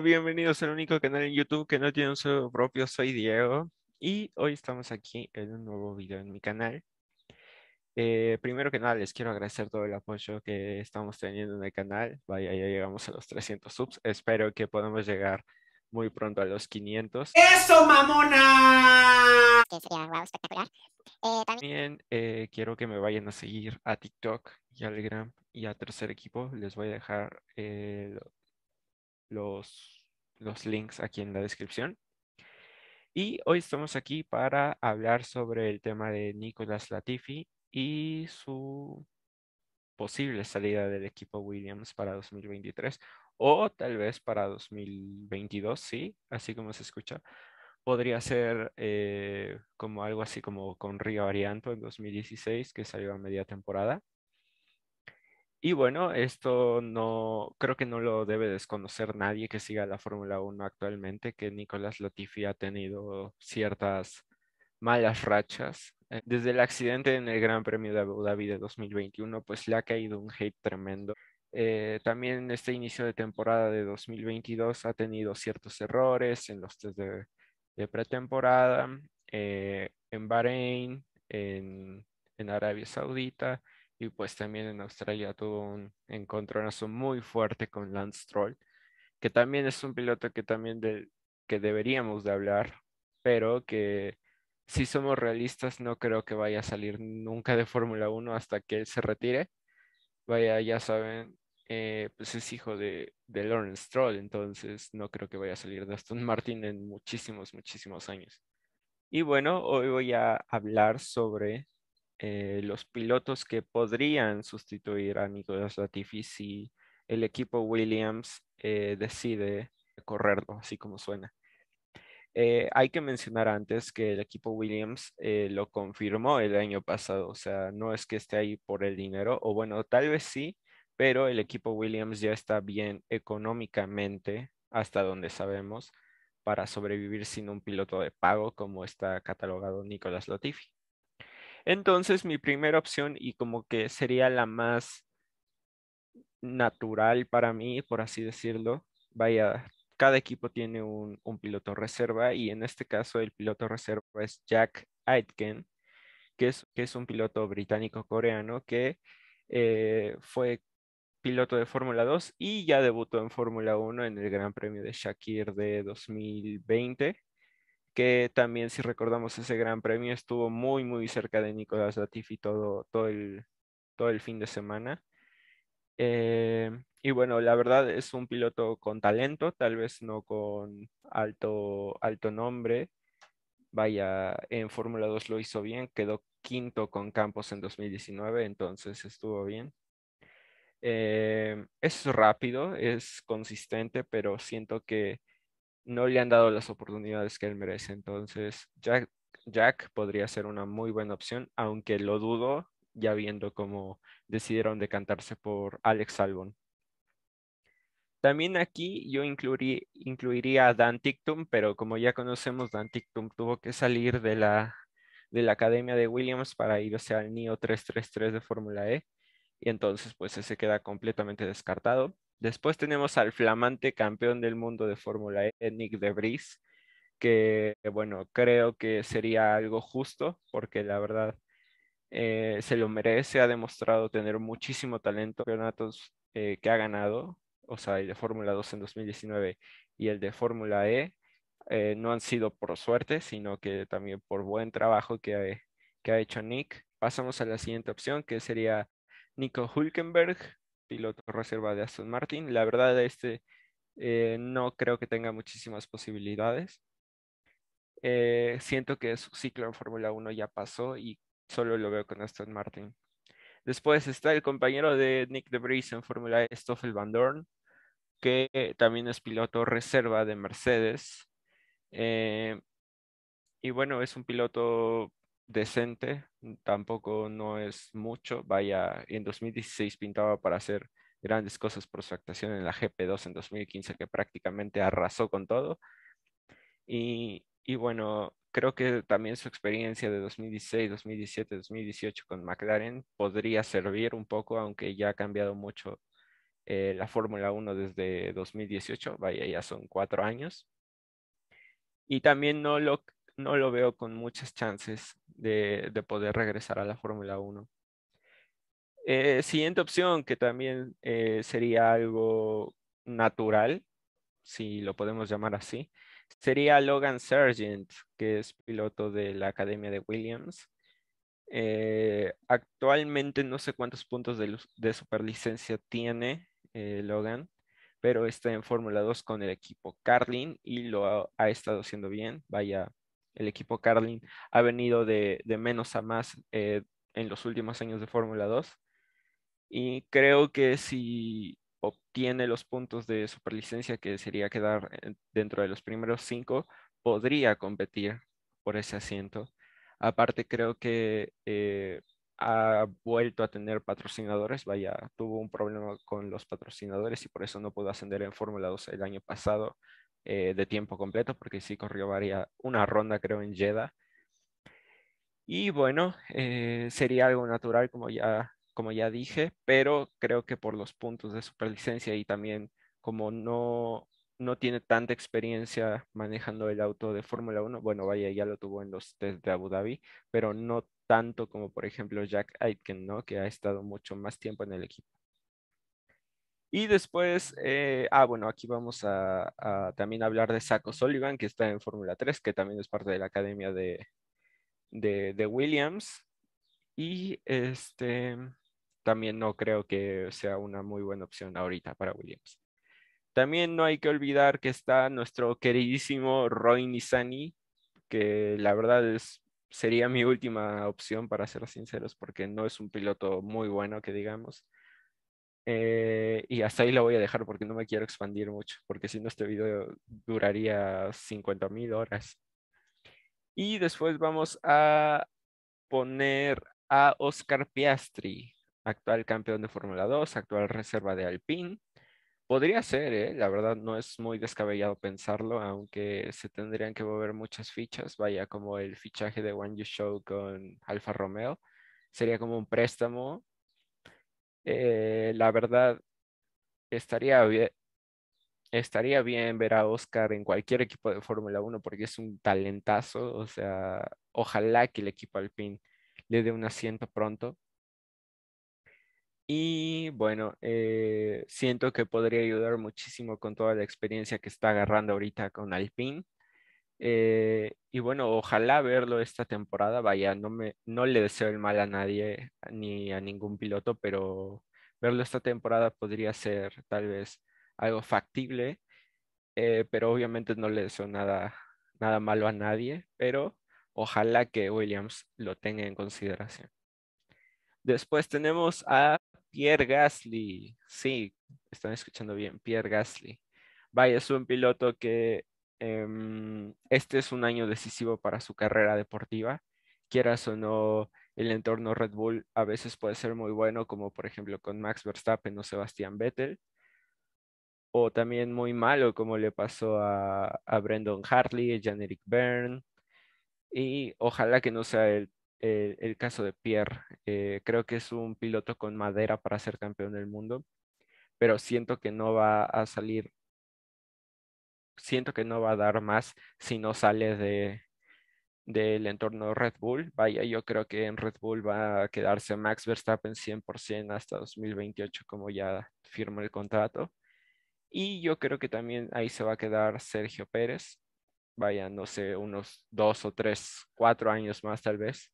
bienvenidos al único canal en YouTube que no tiene un solo propio, soy Diego. Y hoy estamos aquí en un nuevo video en mi canal. Eh, primero que nada, les quiero agradecer todo el apoyo que estamos teniendo en el canal. Vaya, ya llegamos a los 300 subs. Espero que podamos llegar muy pronto a los 500. ¡Eso, mamona! espectacular. Eh, también eh, quiero que me vayan a seguir a TikTok y al Gram y a Tercer Equipo. Les voy a dejar eh, los, los links aquí en la descripción. Y hoy estamos aquí para hablar sobre el tema de Nicolas Latifi y su posible salida del equipo Williams para 2023 o tal vez para 2022, sí, así como se escucha. Podría ser eh, como algo así como con Río Arianto en 2016 que salió a media temporada y bueno, esto no creo que no lo debe desconocer nadie que siga la Fórmula 1 actualmente, que Nicolás Latifi ha tenido ciertas malas rachas. Eh, desde el accidente en el Gran Premio de Abu Dhabi de 2021, pues le ha caído un hate tremendo. Eh, también también este inicio de temporada de 2022 ha tenido ciertos errores en los test de, pretemporada, eh, en Bahrein, en Arabia Saudita y pues también en Australia tuvo un encontronazo muy fuerte con Lance Troll, que también es un piloto que también de, que deberíamos de hablar, pero que si somos realistas no creo que vaya a salir nunca de Fórmula 1 hasta que él se retire. Vaya, ya saben, eh, pues es hijo de, de Lawrence Stroll. entonces no creo que vaya a salir de Aston Martin en muchísimos, muchísimos años. Y bueno, hoy voy a hablar sobre eh, los pilotos que podrían sustituir a Nicolás Latifi si el equipo Williams eh, decide correrlo, así como suena. Eh, hay que mencionar antes que el equipo Williams lo confirmó el año pasado, o sea, no es que esté ahí por el dinero, o bueno, tal vez sí, pero el equipo Williams ya está bien económicamente, hasta donde sabemos, para sobrevivir sin un piloto de pago como está catalogado Nicolás Latifi. Entonces, mi primera opción y como que sería la más natural para mí, por así decirlo, vaya, cada equipo tiene un, piloto reserva y en este caso el piloto reserva es Jack Aitken, que es, un piloto británico-coreano que eh, fue piloto de Fórmula 2 y ya debutó en Fórmula 1 en el Gran Premio de Shakir de 2020 que también si recordamos ese gran premio estuvo muy muy cerca de Nicolás Latifi todo, todo, el, todo el fin de semana. Eh, y bueno, la verdad es un piloto con talento, tal vez no con alto, alto nombre. Vaya, en Fórmula 2 lo hizo bien, quedó quinto con Campos en 2019, entonces estuvo bien. Eh, es rápido, es consistente, pero siento que no le han dado las oportunidades que él merece. Entonces, Jack, Jack podría ser una muy buena opción, aunque lo dudo, ya viendo cómo decidieron decantarse por Alex Albon. También aquí yo incluiría, incluiría a Dan Tictum, pero como ya conocemos, Dan Tictum tuvo que salir de la, de la academia de Williams para irse al NIO 333 de Fórmula E, y entonces pues ese queda completamente descartado. Después tenemos al flamante campeón del mundo de Fórmula E, Nick de Vries, que bueno, creo que sería algo justo, porque la verdad eh, se lo merece, ha demostrado tener muchísimo talento, campeonatos eh, que ha ganado, o sea, el de Fórmula 2 en 2019 y el de Fórmula E, eh, no han sido por suerte, sino que también por buen trabajo que ha, que ha hecho Nick. Pasamos a la siguiente opción, que sería Nico Hulkenberg, piloto reserva de Aston Martin. La verdad, este eh, no creo que tenga muchísimas posibilidades. Eh, siento que su ciclo en Fórmula 1 ya pasó y solo lo veo con Aston Martin. Después está el compañero de Nick de Vries en Fórmula E, Stoffel Van Dorn, que también es piloto reserva de Mercedes. Eh, y bueno, es un piloto decente, tampoco no es mucho. Vaya, en 2016 pintaba para hacer grandes cosas por su actuación en la GP2 en 2015, que prácticamente arrasó con todo. Y, bueno, creo que también su experiencia de 2016, 2017, 2018 con McLaren podría servir un poco, aunque ya ha cambiado mucho eh, la Fórmula 1 desde 2018, vaya, ya son cuatro años. Y también no lo, no lo veo con muchas chances de, poder regresar a la Fórmula 1. Eh, siguiente opción, que también eh, sería algo natural, si lo podemos llamar así, sería Logan Sargent, que es piloto de la Academia de Williams. Eh, actualmente no sé cuántos puntos de, superlicencia tiene Logan, pero está en Fórmula 2 con el equipo Carlin y lo ha estado haciendo bien. Vaya el equipo Carlin ha venido de, menos a más eh, en los últimos años de Fórmula 2. Y creo que si obtiene los puntos de superlicencia, que sería quedar eh, dentro de los primeros cinco, podría competir por ese asiento. Aparte, creo que eh, ha vuelto a tener patrocinadores. Vaya, tuvo un problema con los patrocinadores y por eso no pudo ascender en Fórmula 2 el año pasado eh, de tiempo completo, porque sí corrió varias, una ronda creo en Jeddah. Y bueno, eh, sería algo natural como ya, como ya dije, pero creo que por los puntos de superlicencia y también como no, no tiene tanta experiencia manejando el auto de Fórmula 1, bueno, vaya, ya lo tuvo en los test de Abu Dhabi, pero no tanto como por ejemplo Jack Aitken, ¿no? Que ha estado mucho más tiempo en el equipo. Y después, eh, ah, bueno, aquí vamos a, también hablar de Saco Sullivan, que está en Fórmula 3, que también es parte de la academia de, de, Williams. Y este también no creo que sea una muy buena opción ahorita para Williams. También no hay que olvidar que está nuestro queridísimo Roy Nisani, que la verdad es, sería mi última opción para ser sinceros, porque no es un piloto muy bueno que digamos eh, y hasta ahí lo voy a dejar porque no me quiero expandir mucho, porque si no este video duraría 50.000 mil horas. Y después vamos a poner a Oscar Piastri, actual campeón de Fórmula 2, actual reserva de Alpine. Podría ser, ¿eh? la verdad no es muy descabellado pensarlo, aunque se tendrían que mover muchas fichas, vaya como el fichaje de One You Show con Alfa Romeo, sería como un préstamo eh, la verdad, estaría bien, estaría bien ver a Oscar en cualquier equipo de Fórmula 1 porque es un talentazo. O sea, ojalá que el equipo Alpine le dé un asiento pronto. Y bueno, eh, siento que podría ayudar muchísimo con toda la experiencia que está agarrando ahorita con Alpine. Eh, y bueno, ojalá verlo esta temporada. Vaya, no, me, no le deseo el mal a nadie ni a ningún piloto, pero verlo esta temporada podría ser tal vez algo factible. Eh, pero obviamente no le deseo nada, nada malo a nadie, pero ojalá que Williams lo tenga en consideración. Después tenemos a Pierre Gasly. Sí, están escuchando bien, Pierre Gasly. Vaya, es un piloto que Em, este es un año decisivo para su carrera deportiva. Quieras o no, el entorno Red Bull a veces puede ser muy bueno, como por ejemplo con Max Verstappen o Sebastián Vettel, o también muy malo, como le pasó a, Brendan Hartley, a Jan-Eric Bern, y ojalá que no sea el, caso de Pierre. Eh, creo que es un piloto con madera para ser campeón del mundo, pero siento que no va a salir siento que no va a dar más si no sale de, del entorno Red Bull. Vaya, yo creo que en Red Bull va a quedarse Max Verstappen 100% hasta 2028, como ya firma el contrato. Y yo creo que también ahí se va a quedar Sergio Pérez. Vaya, no sé, unos dos o tres, cuatro años más tal vez.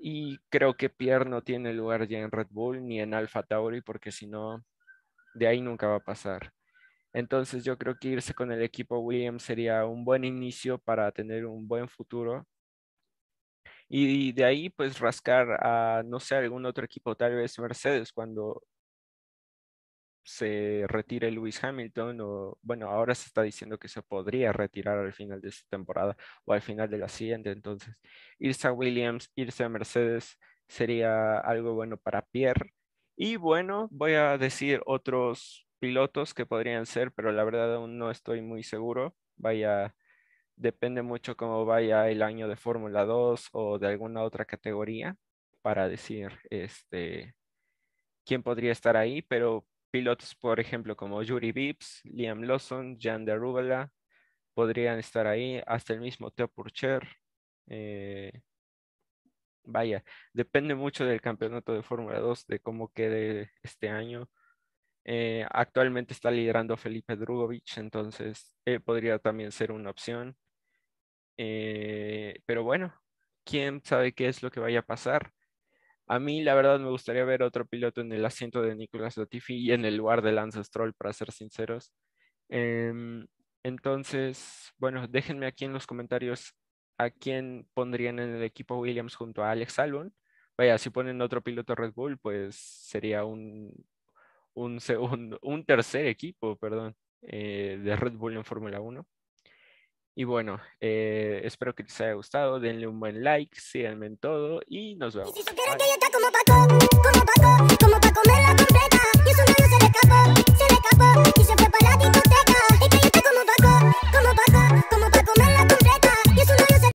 Y creo que Pierre no tiene lugar ya en Red Bull ni en Alfa Tauri, porque si no, de ahí nunca va a pasar. Entonces yo creo que irse con el equipo Williams sería un buen inicio para tener un buen futuro. Y de ahí pues rascar a, no sé, algún otro equipo, tal vez Mercedes, cuando se retire Lewis Hamilton o bueno, ahora se está diciendo que se podría retirar al final de esta temporada o al final de la siguiente. Entonces, irse a Williams, irse a Mercedes sería algo bueno para Pierre. Y bueno, voy a decir otros pilotos que podrían ser, pero la verdad aún no estoy muy seguro. Vaya, depende mucho cómo vaya el año de Fórmula 2 o de alguna otra categoría para decir este, quién podría estar ahí, pero pilotos, por ejemplo, como Yuri Vips, Liam Lawson, Jan de rubala podrían estar ahí, hasta el mismo teo Purcher. Eh, vaya, depende mucho del campeonato de Fórmula 2, de cómo quede este año eh, actualmente está liderando Felipe Drugovic, entonces eh, podría también ser una opción. Eh, pero bueno, quién sabe qué es lo que vaya a pasar. A mí, la verdad, me gustaría ver otro piloto en el asiento de Nicolás Latifi y en el lugar de Lance Stroll, para ser sinceros. Em, entonces, bueno, déjenme aquí en los comentarios a quién pondrían en el equipo Williams junto a Alex Albon. Vaya, si ponen otro piloto Red Bull, pues sería un un, segundo, un tercer equipo, perdón, eh, de Red Bull en Fórmula 1. Y bueno, eh, espero que les haya gustado. Denle un buen like, síganme en todo y nos vemos.